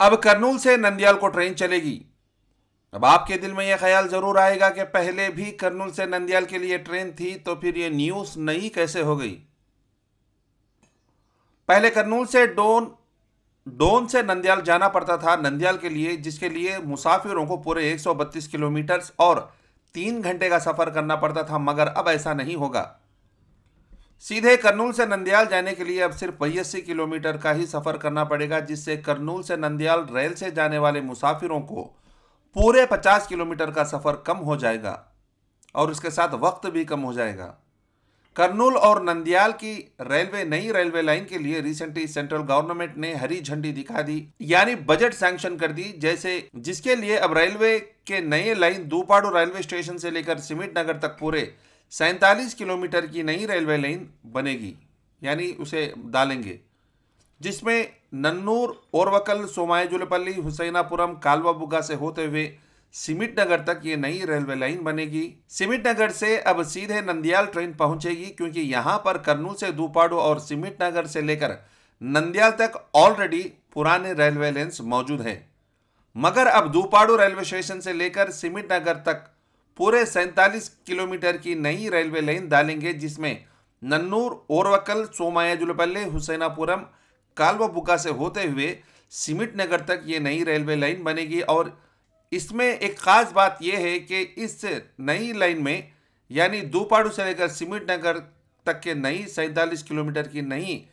अब करनूल से नंदियाल को ट्रेन चलेगी अब आपके दिल में यह ख्याल जरूर आएगा कि पहले भी करनूल से नंदियाल के लिए ट्रेन थी तो फिर यह न्यूज नई कैसे हो गई पहले करनूल से डोन डोन से नंदियाल जाना पड़ता था नंदियाल के लिए जिसके लिए मुसाफिरों को पूरे 132 किलोमीटर और तीन घंटे का सफर करना पड़ता था मगर अब ऐसा नहीं होगा सीधे करनूल से नंदियाल जाने के लिए अब सिर्फ बयासी किलोमीटर का ही सफ़र करना पड़ेगा जिससे करनूल से नंदियाल रेल से जाने वाले मुसाफिरों को पूरे 50 किलोमीटर का सफ़र कम हो जाएगा और इसके साथ वक्त भी कम हो जाएगा करनूल और नंदियाल की रेलवे नई रेलवे लाइन के लिए रिसेंटली सेंट्रल गवर्नमेंट ने हरी झंडी दिखा दी यानी बजट सैंक्शन कर दी जैसे जिसके लिए अब रेलवे के नए लाइन दूपाड़ू रेलवे स्टेशन से लेकर सिमिट नगर तक पूरे सैंतालीस किलोमीटर की नई रेलवे लाइन बनेगी यानी उसे डालेंगे जिसमें नन्नूर ओरवकल सोमायजुलपल्ली हुसैनापुरम कालवाबुगा से होते हुए सिमिट नगर तक ये नई रेलवे लाइन बनेगी सिमिट नगर से अब सीधे नंदियाल ट्रेन पहुंचेगी क्योंकि यहां पर कर्नूल से दूपाड़ो और सिमिट नगर से लेकर नंदियाल तक ऑलरेडी पुराने रेलवे लाइन मौजूद हैं मगर अब दूपाड़ो रेलवे स्टेशन से लेकर सिमिट नगर तक पूरे सैंतालीस किलोमीटर की नई रेलवे लाइन डालेंगे जिसमें नन्नूर ओरवकल सोमाया जुलपल्ले हुसैनापुरम कालवाबुका से होते हुए सिमिट नगर तक ये नई रेलवे लाइन बनेगी और इसमें एक ख़ास बात यह है कि इस नई लाइन में यानी दोपाड़ू से लेकर सिमिट नगर तक के नई सैंतालीस किलोमीटर की नई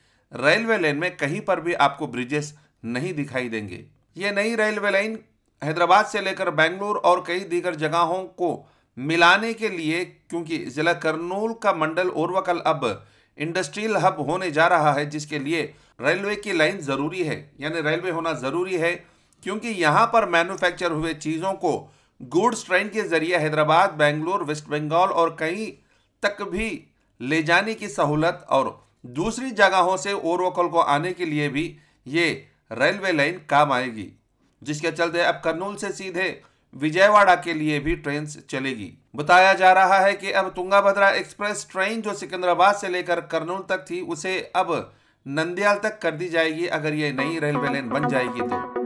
रेलवे लाइन में कहीं पर भी आपको ब्रिजेस नहीं दिखाई देंगे ये नई रेलवे लाइन हैदराबाद से लेकर बेंगलुरु और कई दीगर जगहों को मिलाने के लिए क्योंकि ज़िला करनूल का मंडल ओरवकल अब इंडस्ट्रियल हब होने जा रहा है जिसके लिए रेलवे की लाइन ज़रूरी है यानी रेलवे होना ज़रूरी है क्योंकि यहाँ पर मैन्युफैक्चर हुए चीज़ों को गुड्स ट्रेन के ज़रिए हैदराबाद बेंगलोर वेस्ट बंगाल और कहीं तक भी ले जाने की सहूलत और दूसरी जगहों से ओरवकल को आने के लिए भी ये रेलवे लाइन काम आएगी जिसके चलते अब करनूल से सीधे विजयवाड़ा के लिए भी ट्रेन चलेगी बताया जा रहा है कि अब तुंगाभद्रा एक्सप्रेस ट्रेन जो सिकंदराबाद से लेकर कर्नूल तक थी उसे अब नंदियाल तक कर दी जाएगी अगर ये नई रेलवे लाइन बन जाएगी तो